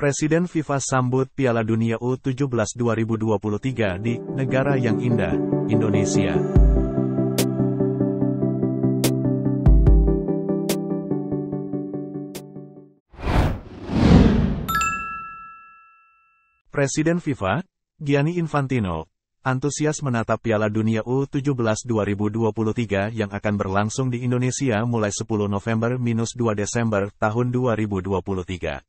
Presiden FIFA sambut Piala Dunia U17 2023 di negara yang indah, Indonesia. Presiden FIFA, Gianni Infantino, antusias menatap Piala Dunia U17 2023 yang akan berlangsung di Indonesia mulai 10 November-2 Desember tahun 2023.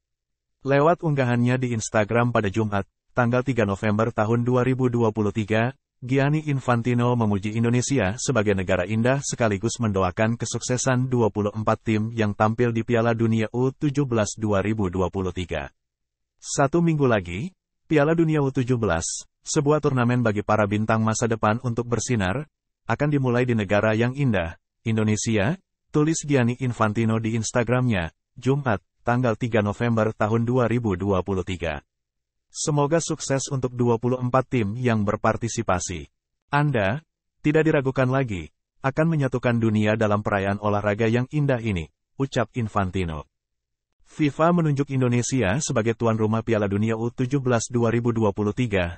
Lewat unggahannya di Instagram pada Jumat, tanggal 3 November tahun 2023, Gianni Infantino memuji Indonesia sebagai negara indah sekaligus mendoakan kesuksesan 24 tim yang tampil di Piala Dunia U17 2023. Satu minggu lagi, Piala Dunia U17, sebuah turnamen bagi para bintang masa depan untuk bersinar, akan dimulai di negara yang indah, Indonesia, tulis Gianni Infantino di Instagramnya, Jumat, tanggal 3 November tahun 2023. Semoga sukses untuk 24 tim yang berpartisipasi. Anda, tidak diragukan lagi, akan menyatukan dunia dalam perayaan olahraga yang indah ini, ucap Infantino. FIFA menunjuk Indonesia sebagai tuan rumah Piala Dunia U17 2023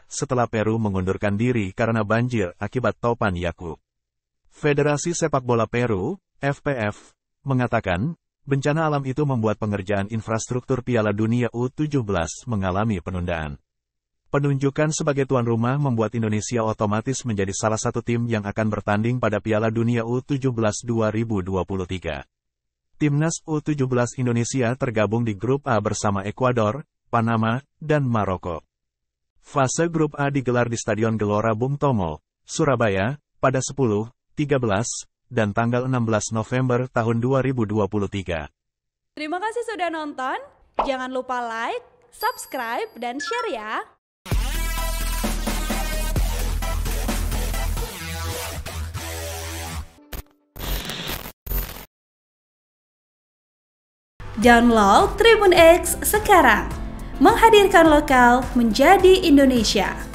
setelah Peru mengundurkan diri karena banjir akibat topan Yaku. Federasi Sepak Bola Peru, FPF, mengatakan, Bencana alam itu membuat pengerjaan infrastruktur Piala Dunia U17 mengalami penundaan. Penunjukan sebagai tuan rumah membuat Indonesia otomatis menjadi salah satu tim yang akan bertanding pada Piala Dunia U17 2023. Timnas U17 Indonesia tergabung di grup A bersama Ekuador, Panama, dan Maroko. Fase grup A digelar di Stadion Gelora Bung Tomo, Surabaya, pada 10, 13, dan tanggal 16 November tahun 2023. Terima kasih sudah nonton. Jangan lupa like, subscribe, dan share ya. Download Tribun X sekarang. Menghadirkan lokal menjadi Indonesia.